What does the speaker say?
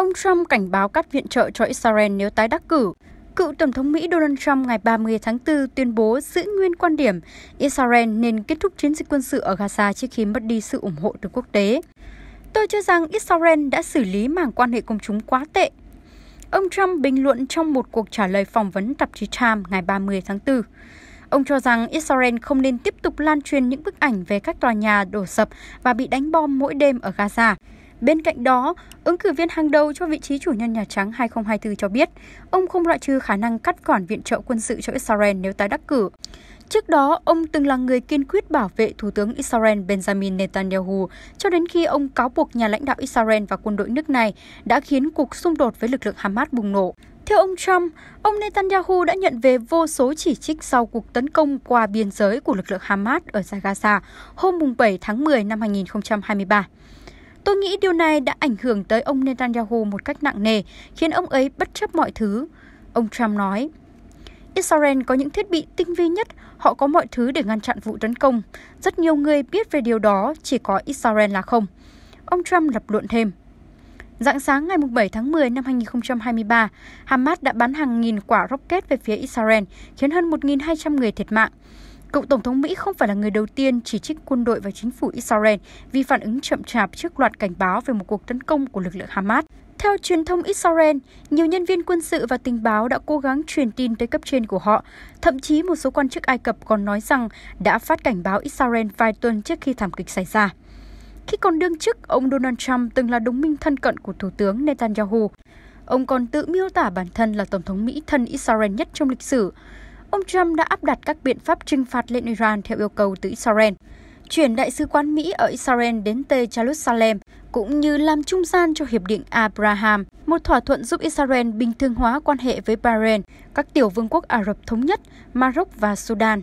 Ông Trump cảnh báo cắt viện trợ cho Israel nếu tái đắc cử. Cựu Tổng thống Mỹ Donald Trump ngày 30 tháng 4 tuyên bố giữ nguyên quan điểm Israel nên kết thúc chiến dịch quân sự ở Gaza trước khi mất đi sự ủng hộ từ quốc tế. Tôi cho rằng Israel đã xử lý mảng quan hệ công chúng quá tệ. Ông Trump bình luận trong một cuộc trả lời phỏng vấn tạp chí Time ngày 30 tháng 4. Ông cho rằng Israel không nên tiếp tục lan truyền những bức ảnh về các tòa nhà đổ sập và bị đánh bom mỗi đêm ở Gaza, Bên cạnh đó, ứng cử viên hàng đầu cho vị trí chủ nhân Nhà Trắng 2024 cho biết, ông không loại trừ khả năng cắt khoản viện trợ quân sự cho Israel nếu tái đắc cử. Trước đó, ông từng là người kiên quyết bảo vệ Thủ tướng Israel Benjamin Netanyahu cho đến khi ông cáo buộc nhà lãnh đạo Israel và quân đội nước này đã khiến cuộc xung đột với lực lượng Hamas bùng nổ. Theo ông Trump, ông Netanyahu đã nhận về vô số chỉ trích sau cuộc tấn công qua biên giới của lực lượng Hamas ở Gaza hôm 7 tháng 10 năm 2023. Tôi nghĩ điều này đã ảnh hưởng tới ông Netanyahu một cách nặng nề, khiến ông ấy bất chấp mọi thứ. Ông Trump nói, Israel có những thiết bị tinh vi nhất, họ có mọi thứ để ngăn chặn vụ tấn công. Rất nhiều người biết về điều đó, chỉ có Israel là không. Ông Trump lập luận thêm. Dạng sáng ngày 7 tháng 10 năm 2023, Hamas đã bắn hàng nghìn quả rocket về phía Israel, khiến hơn 1.200 người thiệt mạng. Cựu Tổng thống Mỹ không phải là người đầu tiên chỉ trích quân đội và chính phủ Israel vì phản ứng chậm chạp trước loạt cảnh báo về một cuộc tấn công của lực lượng Hamas. Theo truyền thông Israel, nhiều nhân viên quân sự và tình báo đã cố gắng truyền tin tới cấp trên của họ. Thậm chí một số quan chức Ai Cập còn nói rằng đã phát cảnh báo Israel vài tuần trước khi thảm kịch xảy ra. Khi còn đương chức, ông Donald Trump từng là đồng minh thân cận của Thủ tướng Netanyahu. Ông còn tự miêu tả bản thân là Tổng thống Mỹ thân Israel nhất trong lịch sử ông Trump đã áp đặt các biện pháp trừng phạt lên Iran theo yêu cầu từ Israel, chuyển đại sứ quán Mỹ ở Israel đến Tây Jerusalem, cũng như làm trung gian cho Hiệp định Abraham, một thỏa thuận giúp Israel bình thường hóa quan hệ với Bahrain, các tiểu vương quốc Ả Rập Thống Nhất, Maroc và Sudan.